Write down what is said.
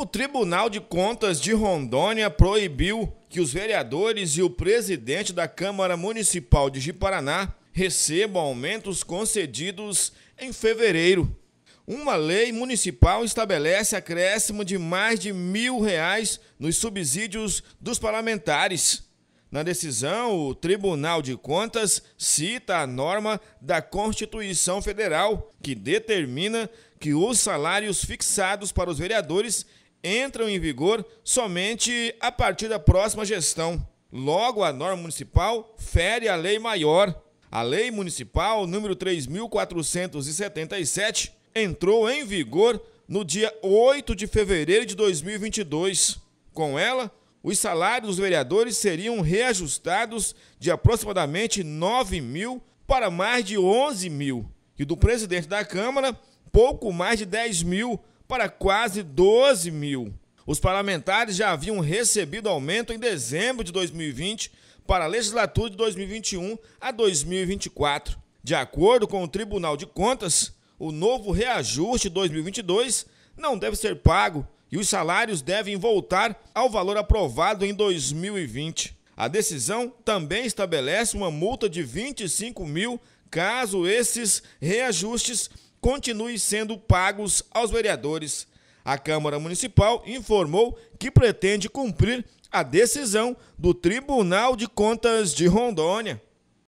O Tribunal de Contas de Rondônia proibiu que os vereadores e o presidente da Câmara Municipal de Jiparaná recebam aumentos concedidos em fevereiro. Uma lei municipal estabelece acréscimo de mais de mil reais nos subsídios dos parlamentares. Na decisão, o Tribunal de Contas cita a norma da Constituição Federal, que determina que os salários fixados para os vereadores entram em vigor somente a partir da próxima gestão. Logo, a norma municipal fere a lei maior. A lei municipal número 3477 entrou em vigor no dia 8 de fevereiro de 2022. Com ela, os salários dos vereadores seriam reajustados de aproximadamente 9 mil para mais de 11 mil e do presidente da Câmara pouco mais de 10 mil para quase 12 mil. Os parlamentares já haviam recebido aumento em dezembro de 2020 para a legislatura de 2021 a 2024. De acordo com o Tribunal de Contas, o novo reajuste 2022 não deve ser pago e os salários devem voltar ao valor aprovado em 2020. A decisão também estabelece uma multa de 25 mil caso esses reajustes continue sendo pagos aos vereadores. A Câmara Municipal informou que pretende cumprir a decisão do Tribunal de Contas de Rondônia.